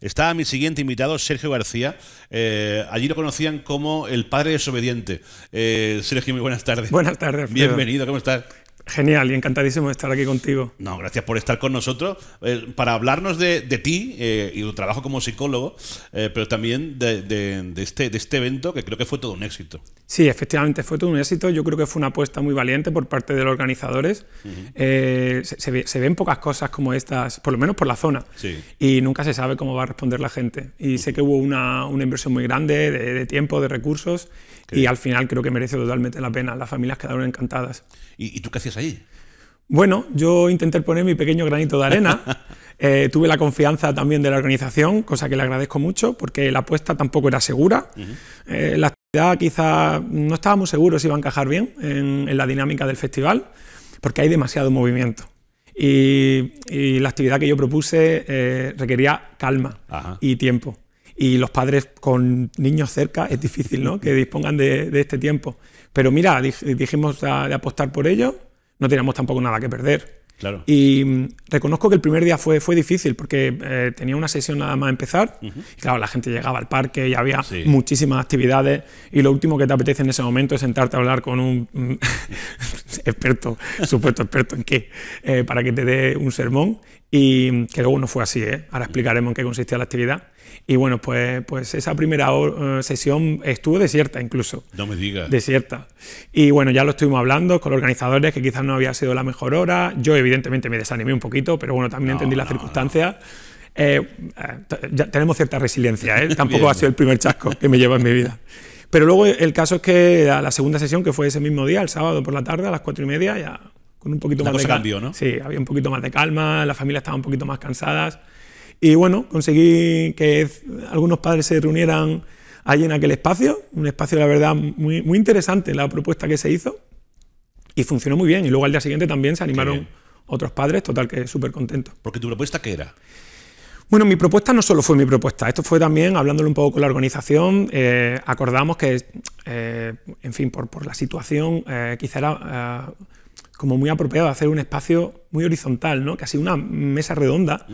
Está mi siguiente invitado, Sergio García. Eh, allí lo conocían como el padre desobediente. Eh, Sergio, muy buenas tardes. Buenas tardes. Bienvenido, ¿cómo estás? Genial y encantadísimo de estar aquí contigo. No, gracias por estar con nosotros eh, para hablarnos de, de ti eh, y tu trabajo como psicólogo, eh, pero también de, de, este, de este evento que creo que fue todo un éxito. Sí, efectivamente fue todo un éxito. Yo creo que fue una apuesta muy valiente por parte de los organizadores. se, ven pocas cosas como estas, por lo menos por la zona, sí. y nunca se sabe cómo va a responder la gente. Y sé que hubo una, una inversión muy grande de, tiempo, de recursos, y al final creo que merece totalmente la pena. Las familias quedaron encantadas. ¿Y, y tú qué hacías bueno, yo intenté poner mi pequeño granito de arena. Eh, tuve la confianza también de la organización, cosa que le agradezco mucho, porque la apuesta tampoco era segura. Eh, la actividad quizá no estábamos seguros si iba a encajar bien en, la dinámica del festival, porque hay demasiado movimiento. Y, la actividad que yo propuse eh, requería calma y tiempo. Y los padres con niños cerca es difícil ¿no? que dispongan de, este tiempo. Pero mira, dijimos de apostar por ello no teníamos tampoco nada que perder. Claro. Y mm, reconozco que el primer día fue, fue difícil porque eh, tenía una sesión nada más empezar claro, la gente llegaba al parque y había muchísimas actividades y lo último que te apetece en ese momento es sentarte a hablar con un mm, experto, supuesto experto en qué, eh, para que te dé un sermón y mm, que luego no fue así, ¿eh? ahora explicaremos en qué consistía la actividad. Y bueno, pues, pues esa primera eh, sesión estuvo desierta incluso. No me digas. Desierta. Y bueno, ya lo estuvimos hablando con los organizadores, que quizás no había sido la mejor hora. Yo evidentemente me desanimé un poquito, pero bueno, también entendí las circunstancias. Eh, eh, ya tenemos cierta resiliencia, ¿eh? tampoco ha sido el primer chasco que me lleva en mi vida. Pero luego el caso es que la segunda sesión, que fue ese mismo día, el sábado por la tarde, a las cuatro y media, ya con un poquito más de calma. ¿no? Sí, había un poquito más de calma, la familia estaba un poquito más cansadas. Y bueno, conseguí que algunos padres se reunieran allí en aquel espacio, un espacio, la verdad, muy, muy interesante la propuesta que se hizo y funcionó muy bien. Y luego al día siguiente también se animaron otros padres, total que súper contentos. Porque tu propuesta qué era? Bueno, mi propuesta no solo fue mi propuesta, esto fue también, hablándolo un poco con la organización, eh, acordamos que, eh, en fin, por, la situación, eh, quizá como muy apropiado hacer un espacio muy horizontal, casi una mesa redonda.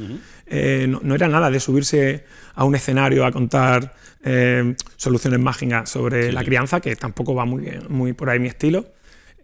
Eh, no, era nada de subirse a un escenario a contar eh, soluciones mágicas sobre la crianza, que tampoco va muy, muy por ahí mi estilo.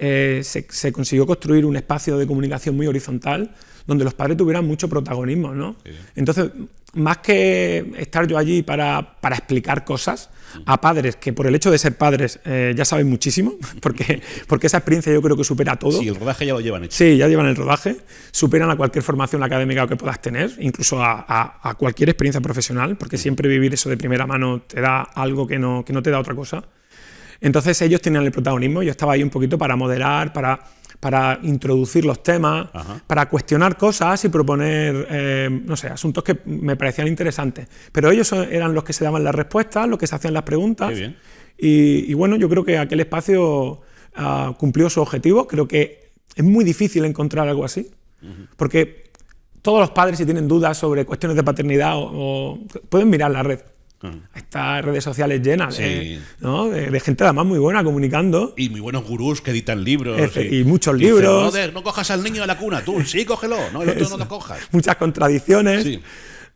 Eh, se, consiguió construir un espacio de comunicación muy horizontal donde los padres tuvieran mucho protagonismo, ¿no? Entonces, más que estar yo allí para, explicar cosas a padres que por el hecho de ser padres eh, ya saben muchísimo, porque, porque esa experiencia yo creo que supera todo. Sí, el rodaje ya lo llevan hecho. Sí, ya llevan el rodaje, superan a cualquier formación académica que puedas tener, incluso a, cualquier experiencia profesional, porque siempre vivir eso de primera mano te da algo que no, que no te da otra cosa. Entonces ellos tenían el protagonismo, yo estaba ahí un poquito para modelar, para, para introducir los temas, para cuestionar cosas y proponer, eh, no sé, asuntos que me parecían interesantes. Pero ellos eran los que se daban las respuestas, los que se hacían las preguntas. Y, bueno, yo creo que aquel espacio ah, cumplió su objetivo. Creo que es muy difícil encontrar algo así, porque todos los padres si tienen dudas sobre cuestiones de paternidad o pueden mirar la red. Estas redes sociales llenas de, gente además muy buena comunicando. Y muy buenos gurús que editan libros. y, muchos libros. no, cojas al niño de la cuna, tú sí, cógelo, no, el otro no lo cojas. Muchas contradicciones.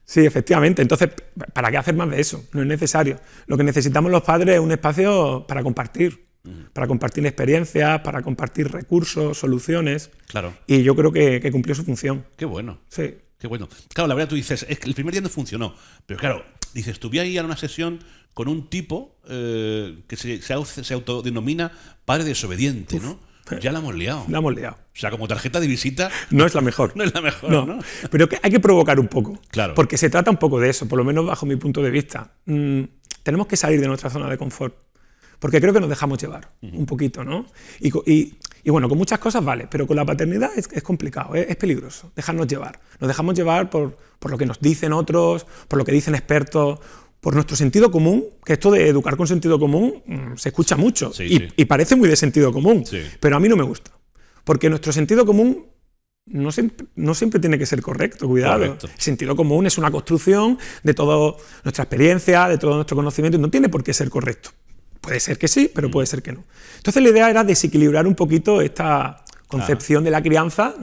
Sí. efectivamente. Entonces, ¿para qué hacer más de eso? No es necesario. Lo que necesitamos los padres es un espacio para compartir. Para compartir experiencias, para compartir recursos, soluciones. Claro. Y yo creo que, cumplió su función. Qué bueno. Sí. Qué bueno. Claro, la verdad tú dices, el primer día no funcionó, pero claro, Dice, estuve ahí en una sesión con un tipo eh, que se, se, autodenomina padre desobediente, ¿no? ya la hemos liado. La hemos liado. O sea, como tarjeta de visita. No es la mejor. No es la mejor. No. Pero hay que provocar un poco. Claro. Porque se trata un poco de eso, por lo menos bajo mi punto de vista. Mm, tenemos que salir de nuestra zona de confort. Porque creo que nos dejamos llevar un poquito, ¿no? y y bueno, con muchas cosas vale, pero con la paternidad es, complicado, es, peligroso, dejarnos llevar. Nos dejamos llevar por, lo que nos dicen otros, por lo que dicen expertos, por nuestro sentido común, que esto de educar con sentido común mm, se escucha mucho y, parece muy de sentido común, pero a mí no me gusta, porque nuestro sentido común no siempre, tiene que ser correcto, cuidado. El sentido común es una construcción de toda nuestra experiencia, de todo nuestro conocimiento, y no tiene por qué ser correcto. Puede ser que sí, pero puede mm. ser que no. Entonces la idea era desequilibrar un poquito esta concepción de la crianza,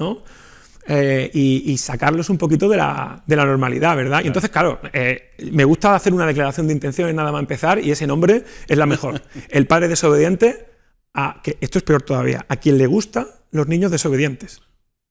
eh, y, sacarlos un poquito de la, normalidad, ¿verdad? Y entonces, claro, eh, me gusta hacer una declaración de intención intenciones nada más empezar y ese nombre es la mejor. El padre desobediente, a, que esto es peor todavía, a quien le gusta los niños desobedientes.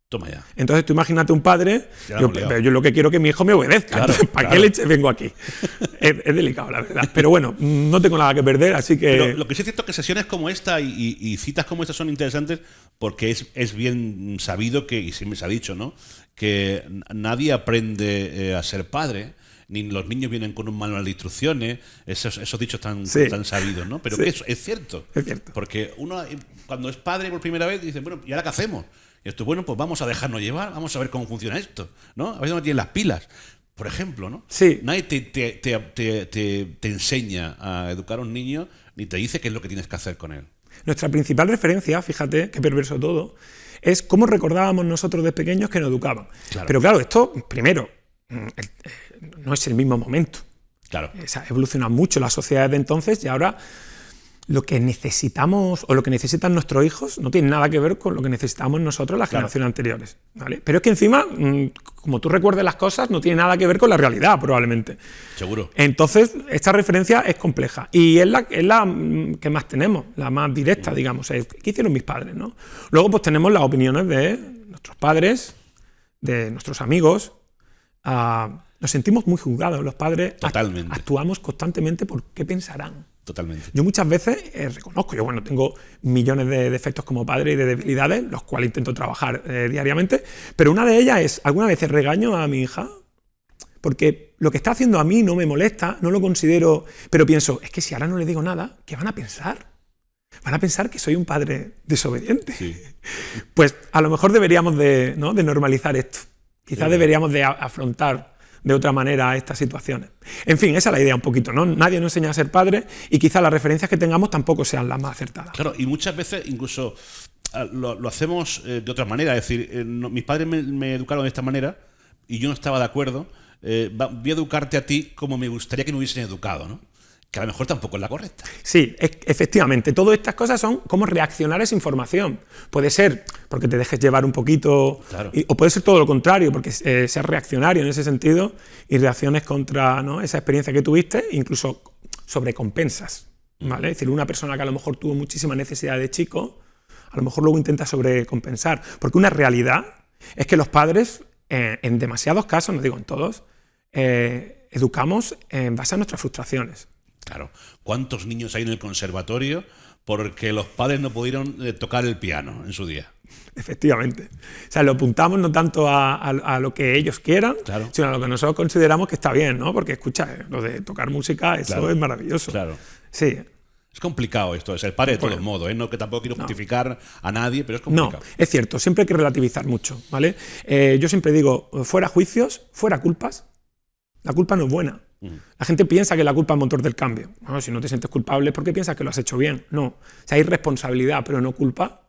Toma ya. Entonces tú imagínate un padre, yo, yo lo que quiero es que mi hijo me obedezca, ¿para qué leche vengo aquí? es, delicado, la verdad. Pero bueno, no tengo nada que perder, así que... lo que sí es cierto es que sesiones como esta y, citas como estas son interesantes porque es, bien sabido que, y siempre se ha dicho, ¿no? Que nadie aprende eh, a ser padre ni los niños vienen con un manual de instrucciones, esos, dichos tan, tan sabidos, ¿no? Pero eso es, es, cierto. Es cierto. Porque uno, eh, cuando es padre por primera vez, dice, bueno, ¿y ahora qué hacemos? Y esto, bueno, pues vamos a dejarnos llevar, vamos a ver cómo funciona esto, ¿no? A veces no tienen las pilas, por ejemplo, ¿no? Sí. Nadie te, enseña a educar a un niño ni te dice qué es lo que tienes que hacer con él. Nuestra principal referencia, fíjate, qué perverso todo, es cómo recordábamos nosotros de pequeños que nos educaban. Pero claro, esto, primero, mm, eh, no es el mismo momento. Claro. Eh, ha evolucionado mucho las sociedades de entonces y ahora lo que necesitamos o lo que necesitan nuestros hijos no tiene nada que ver con lo que necesitamos nosotros las generaciones anteriores. Pero es que encima, mm, como tú recuerdes las cosas, no tiene nada que ver con la realidad, probablemente. Seguro. Entonces, esta referencia es compleja y es la, es la mm, que más tenemos, la más directa, digamos. ¿Qué hicieron mis padres? Luego, pues tenemos las opiniones de nuestros padres, de nuestros amigos. Ah, nos sentimos muy juzgados los padres. Totalmente. Actuamos constantemente por qué pensarán. Yo muchas veces eh, reconozco, yo bueno, tengo millones de defectos como padre y de debilidades, los cuales intento trabajar eh, diariamente, pero una de ellas es, algunas veces regaño a mi hija, porque lo que está haciendo a mí no me molesta, no lo considero, pero pienso, es que si ahora no le digo nada, ¿qué van a pensar? Van a pensar que soy un padre desobediente. Pues a lo mejor deberíamos de, normalizar esto. Quizás deberíamos de afrontar de otra manera a estas situaciones. En fin, esa es la idea un poquito, ¿no? Nadie nos enseña a ser padre y quizás las referencias que tengamos tampoco sean las más acertadas. Claro, y muchas veces incluso ah, lo, hacemos eh, de otra manera, es decir, eh, mis padres me, educaron de esta manera y yo no estaba de acuerdo, eh, voy a educarte a ti como me gustaría que me hubiesen educado, ¿no? que a lo mejor tampoco es la correcta. Sí, efectivamente, todas estas cosas son cómo reaccionar a esa información. Puede ser porque te dejes llevar un poquito, o puede ser todo lo contrario, porque eh, seas reaccionario en ese sentido y reacciones contra esa experiencia que tuviste, incluso sobrecompensas. Mm. ¿vale? Es decir, una persona que a lo mejor tuvo muchísima necesidad de chico, a lo mejor luego intenta sobrecompensar, porque una realidad es que los padres, eh, en demasiados casos, no digo en todos, eh, educamos en base a nuestras frustraciones. Claro. ¿Cuántos niños hay en el conservatorio porque los padres no pudieron eh, tocar el piano en su día? Efectivamente. O sea, lo apuntamos no tanto a, lo que ellos quieran, sino a lo que nosotros consideramos que está bien, ¿no? Porque escucha, eh, lo de tocar música, eso es maravilloso. Claro. Sí. Es complicado esto, es el padre de todos modos, ¿eh? no, que tampoco quiero justificar a nadie, pero es complicado. No, es cierto, siempre hay que relativizar mucho, ¿vale? Eh, yo siempre digo, fuera juicios, fuera culpas, la culpa no es buena, la gente piensa que la culpa es motor del cambio. si no te sientes culpable, ¿por qué piensas que lo has hecho bien? No. O hay responsabilidad, pero no culpa.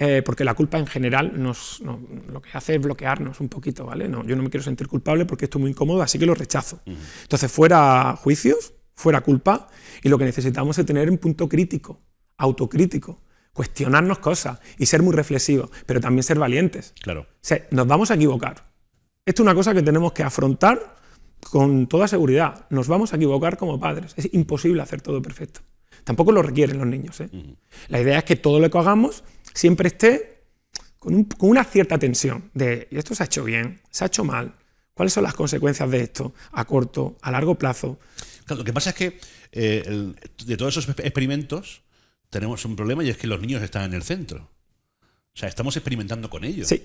Eh, porque la culpa en general nos, lo que hace es bloquearnos un poquito, ¿vale? No, yo no me quiero sentir culpable porque esto es muy incómodo, así que lo rechazo. Entonces, fuera juicios, fuera culpa, y lo que necesitamos es tener un punto crítico, autocrítico, cuestionarnos cosas y ser muy reflexivos, pero también ser valientes. Claro. O nos vamos a equivocar. Esto es una cosa que tenemos que afrontar con toda seguridad, nos vamos a equivocar como padres. Es imposible hacer todo perfecto. Tampoco lo requieren los niños. ¿eh? La idea es que todo lo que hagamos siempre esté con, una cierta tensión de esto se ha hecho bien, se ha hecho mal, cuáles son las consecuencias de esto a corto, a largo plazo. lo que pasa es que eh, de todos esos experimentos tenemos un problema y es que los niños están en el centro. O sea, estamos experimentando con ellos. sí.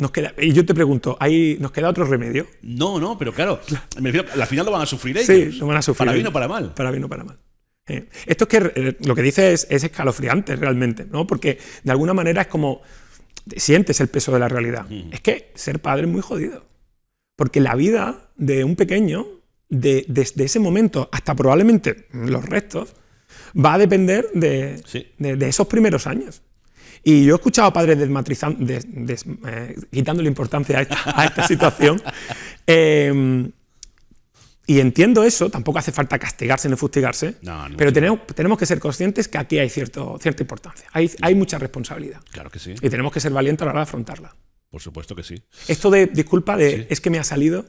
Nos queda, y yo te pregunto, ¿hay, ¿nos queda otro remedio? No, no, pero claro, me al final lo van a sufrir ellos. Sí, lo van a sufrir. Para bien o para mal. Para bien para mal. Eh, esto es que eh, lo que dices es, escalofriante realmente, ¿no? Porque de alguna manera es como sientes el peso de la realidad. Es que ser padre es muy jodido. Porque la vida de un pequeño, desde ese momento hasta probablemente los restos, va a depender de esos primeros años. Y yo he escuchado a padres desmatrizando, des, eh, quitándole importancia a esta, situación. Em, y entiendo eso, tampoco hace falta castigarse ni fustigarse, pero tenemos, tenemos que ser conscientes que aquí hay cierto, cierta importancia, hay, hay mucha responsabilidad. Claro que sí. Y tenemos que ser valientes a la hora de afrontarla. Por supuesto que sí. Esto de, disculpa, de es que me ha salido,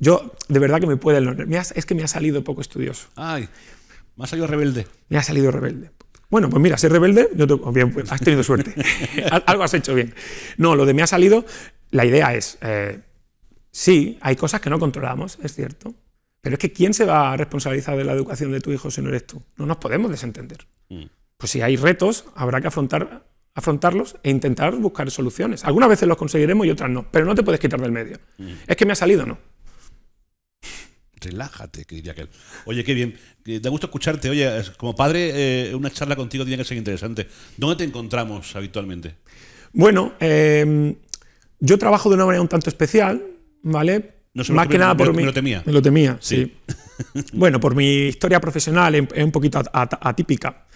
yo de verdad que me puede es que me ha salido poco estudioso. Ay, me ha salido rebelde. Me ha salido rebelde. Bueno, pues mira, ser rebelde, oh, pues, has tenido suerte. Algo has hecho bien. No, lo de me ha salido, la idea es, eh, sí, hay cosas que no controlamos, es cierto, pero es que ¿quién se va a responsabilizar de la educación de tu hijo si no eres tú? No nos podemos desentender. Mm. Pues si hay retos, habrá que afrontarlos e intentar buscar soluciones. Algunas veces los conseguiremos y otras no, pero no te puedes quitar del medio. Mm. Es que me ha salido, no relájate, que diría aquel. Oye, qué bien. Eh, da gusto escucharte. Oye, eh, como padre, eh, una charla contigo tiene que ser interesante. ¿Dónde te encontramos habitualmente? Bueno, yo trabajo de una manera un tanto especial, ¿vale? No Más que, nada por mi, me lo temía. Me lo temía, sí. bueno, por mi historia profesional es un poquito atípica.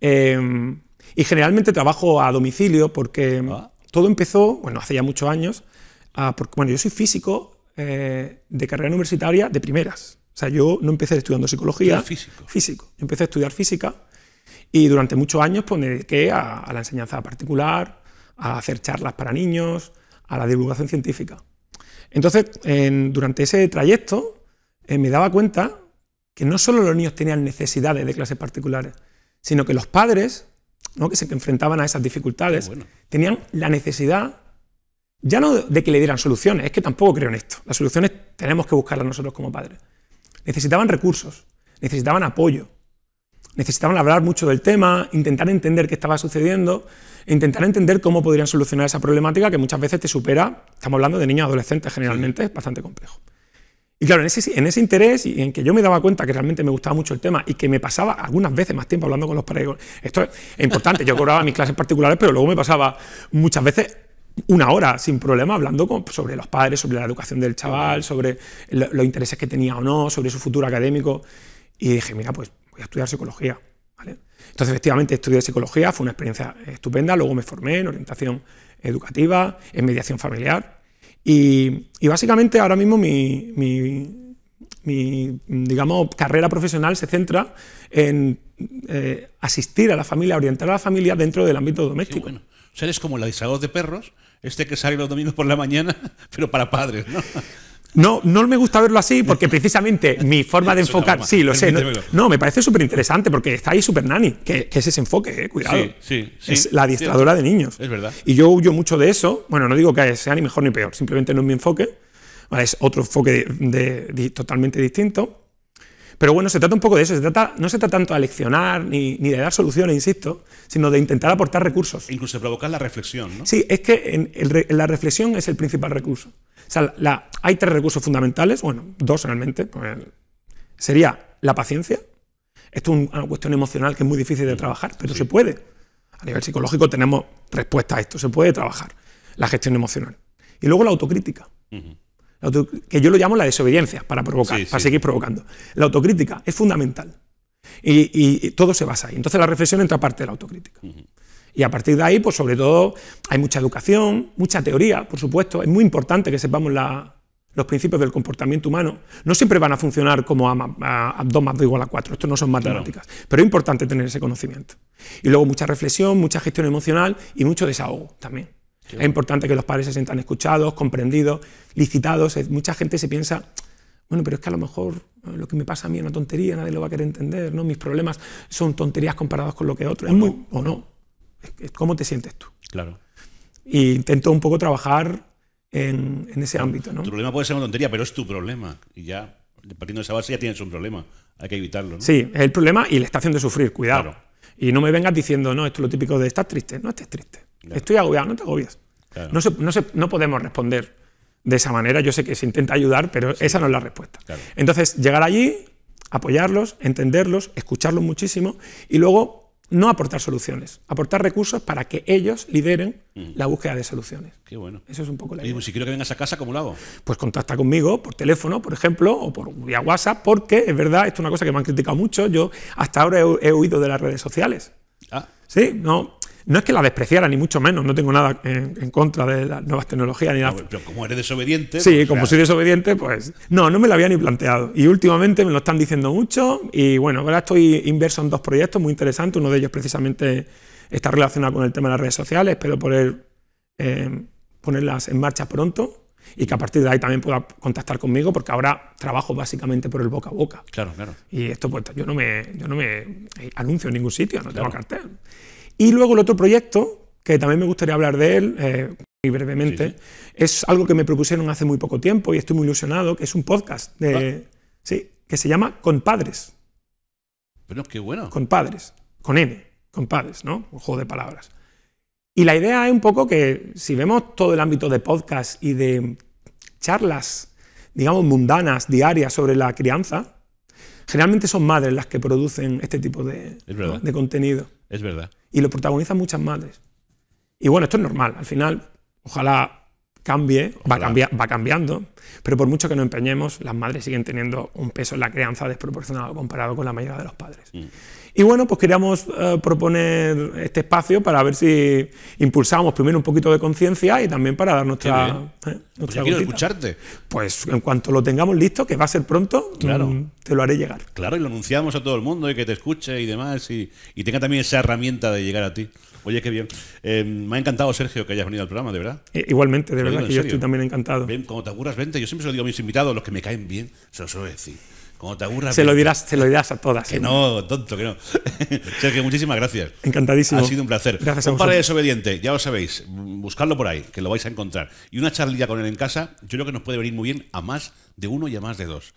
Em, y generalmente trabajo a domicilio porque ah. todo empezó, bueno, hace ya muchos años, ah, porque, bueno, yo soy físico eh, de carrera universitaria de primeras. O sea, yo no empecé estudiando psicología. Físico. físico. Yo empecé a estudiar física y durante muchos años pues, me dediqué a, la enseñanza particular, a hacer charlas para niños, a la divulgación científica. Entonces, durante ese trayecto eh, me daba cuenta que no solo los niños tenían necesidades de clases particulares, sino que los padres, ¿no? que se enfrentaban a esas dificultades, tenían la necesidad ya no de que le dieran soluciones, es que tampoco creo en esto. Las soluciones tenemos que buscarlas nosotros como padres. Necesitaban recursos, necesitaban apoyo, necesitaban hablar mucho del tema, intentar entender qué estaba sucediendo, intentar entender cómo podrían solucionar esa problemática que muchas veces te supera, estamos hablando de niños adolescentes generalmente, es bastante complejo. Y claro, en ese, en ese interés y en que yo me daba cuenta que realmente me gustaba mucho el tema y que me pasaba algunas veces más tiempo hablando con los padres, esto es importante, yo cobraba mis clases particulares, pero luego me pasaba muchas veces una hora sin problema hablando sobre los padres, sobre la educación del chaval, sobre los intereses que tenía o no, sobre su futuro académico. Y dije, mira, pues voy a estudiar psicología. Entonces, efectivamente, estudié psicología, fue una experiencia estupenda. Luego me formé en orientación educativa, en mediación familiar. Y, básicamente ahora mismo mi, mi digamos, carrera profesional se centra en eh, asistir a la familia, orientar a la familia dentro del ámbito doméstico. Bueno. eres como el adiestrador de perros, este que sale los domingos por la mañana, pero para padres, ¿no? No, no me gusta verlo así porque precisamente mi forma de enfocar. Sí, lo sé. No, me parece súper interesante porque está ahí Super Nani, que, es ese enfoque, eh, cuidado. sí, sí, es la adiestradora de niños. Es verdad. Y yo huyo mucho de eso. Bueno, no digo que sea ni mejor ni peor, simplemente no es mi enfoque es otro enfoque totalmente distinto. Pero bueno, se trata un poco de eso, no se trata tanto de leccionar ni, de dar soluciones, insisto, sino de intentar aportar recursos. Incluso provocar la reflexión, ¿no? Sí, es que la reflexión es el principal recurso. hay tres recursos fundamentales, bueno, dos realmente. Pues, sería la paciencia. Esto es una cuestión emocional que es muy difícil de mm. trabajar, pero se puede. A nivel psicológico tenemos respuesta a esto, se puede trabajar la gestión emocional. Y luego la autocrítica que yo lo llamo la desobediencia, para provocar, para seguir provocando. La autocrítica es fundamental. Y, todo se basa ahí. Entonces la reflexión entra parte de la autocrítica. Y a partir de ahí, pues sobre todo, hay mucha educación, mucha teoría, por supuesto. Es muy importante que sepamos los principios del comportamiento humano. No siempre van a funcionar como a, más 2 igual a cuatro, Esto no son matemáticas. Pero es importante tener ese conocimiento. Y luego mucha reflexión, mucha gestión emocional y mucho desahogo también. Es importante que los padres se sientan escuchados, comprendidos, licitados. Mucha gente se piensa, bueno, pero es que a lo mejor eh, lo que me pasa a mí es una tontería, nadie lo va a querer entender, ¿no? Mis problemas son tonterías comparados con lo que otros. es no. Muy, o no. Es, ¿Cómo te sientes tú? Claro. Y intento un poco trabajar en, ese ámbito, ¿no? Tu problema puede ser una tontería, pero es tu problema. Y ya, partiendo de esa base, ya tienes un problema. Hay que evitarlo, ¿no? Sí, es el problema y la estación de sufrir, cuidado. Y no me vengas diciendo, no, esto es lo típico de estar triste. No estés triste. Estoy agobiado, no te agobies. No, podemos responder de esa manera. Yo sé que se intenta ayudar, pero esa no es la respuesta. Entonces, llegar allí, apoyarlos, entenderlos, escucharlos muchísimo y luego no aportar soluciones, aportar recursos para que ellos lideren mm. la búsqueda de soluciones. Qué bueno. Eso es un poco la idea. Y pues si quiero que vengas a casa, ¿cómo lo hago? Pues contacta conmigo por teléfono, por ejemplo, o por vía WhatsApp, porque es verdad, esto es una cosa que me han criticado mucho. Yo hasta ahora he, he huido de las redes sociales. Ah. Sí, no, no es que la despreciara, ni mucho menos, no tengo nada en, contra de las nuevas tecnologías. Ni nada. pero como eres desobediente. Sí, pues, como soy desobediente, pues. No, no me lo había ni planteado. Y últimamente me lo están diciendo mucho. Y bueno, ahora estoy inverso en dos proyectos muy interesantes. Uno de ellos, precisamente, está relacionado con el tema de las redes sociales. Espero poder eh, ponerlas en marcha pronto y que a partir de ahí también pueda contactar conmigo porque ahora trabajo básicamente por el boca a boca. Claro, claro. Y esto pues yo no me, yo no me anuncio en ningún sitio, no tengo cartel. Y luego el otro proyecto, que también me gustaría hablar de él eh, muy brevemente, es algo que me propusieron hace muy poco tiempo y estoy muy ilusionado, que es un podcast de, ah. sí, que se llama Padres. pero qué bueno. Con Padres. con N, Padres, ¿no? Un juego de palabras. Y la idea es un poco que si vemos todo el ámbito de podcast y de charlas, digamos, mundanas, diarias sobre la crianza, generalmente son madres las que producen este tipo de, de contenido. Es verdad y lo protagonizan muchas madres. Y bueno, esto es normal, al final, ojalá cambie, Va, cambiando, pero por mucho que nos empeñemos, las madres siguen teniendo un peso en la crianza desproporcionado comparado con la mayoría de los padres. Mm. Y bueno, pues queríamos eh, proponer este espacio para ver si impulsamos primero un poquito de conciencia y también para dar nuestra. Eh, pues escucharte. Pues en cuanto lo tengamos listo, que va a ser pronto, claro. Mm, te lo haré llegar. Claro, y lo anunciamos a todo el mundo y que te escuche y demás y, tenga también esa herramienta de llegar a ti. Oye, qué bien. Eh, me ha encantado, Sergio, que hayas venido al programa, de verdad. Igualmente, de verdad, que yo estoy también encantado. Ven, te apuras vente. Yo siempre se lo digo a mis invitados, los que me caen bien, se lo suelo decir. Como te aburras. Se lo dirás, lo a todas. Que ¿eh? no, tonto, que no. Sergio, muchísimas gracias. Encantadísimo. Ha sido un placer. Gracias a un padre desobediente, ya lo sabéis, buscadlo por ahí, que lo vais a encontrar. Y una charlilla con él en casa, yo creo que nos puede venir muy bien a más de uno y a más de dos.